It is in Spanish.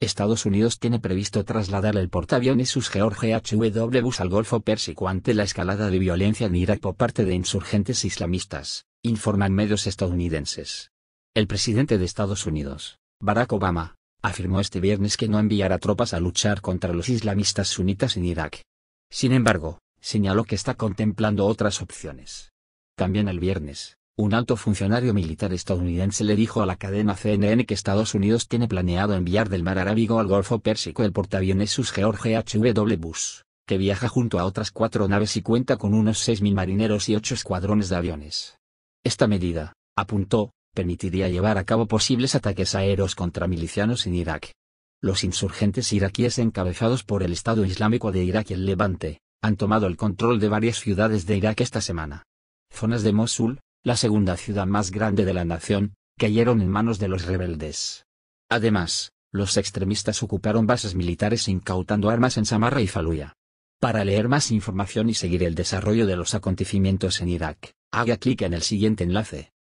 Estados Unidos tiene previsto trasladar el portaaviones sus George Bush al Golfo Pérsico ante la escalada de violencia en Irak por parte de insurgentes islamistas, informan medios estadounidenses. El presidente de Estados Unidos, Barack Obama, afirmó este viernes que no enviará tropas a luchar contra los islamistas sunitas en Irak. Sin embargo, señaló que está contemplando otras opciones. También el viernes, un alto funcionario militar estadounidense le dijo a la cadena CNN que Estados Unidos tiene planeado enviar del mar Arábigo al Golfo Pérsico el portaaviones sus George H.W. Bush, que viaja junto a otras cuatro naves y cuenta con unos 6.000 marineros y ocho escuadrones de aviones. Esta medida, apuntó, permitiría llevar a cabo posibles ataques aéreos contra milicianos en Irak. Los insurgentes iraquíes encabezados por el Estado Islámico de Irak y el Levante, han tomado el control de varias ciudades de Irak esta semana. Zonas de Mosul, la segunda ciudad más grande de la nación, cayeron en manos de los rebeldes. Además, los extremistas ocuparon bases militares incautando armas en Samarra y Faluya. Para leer más información y seguir el desarrollo de los acontecimientos en Irak, haga clic en el siguiente enlace.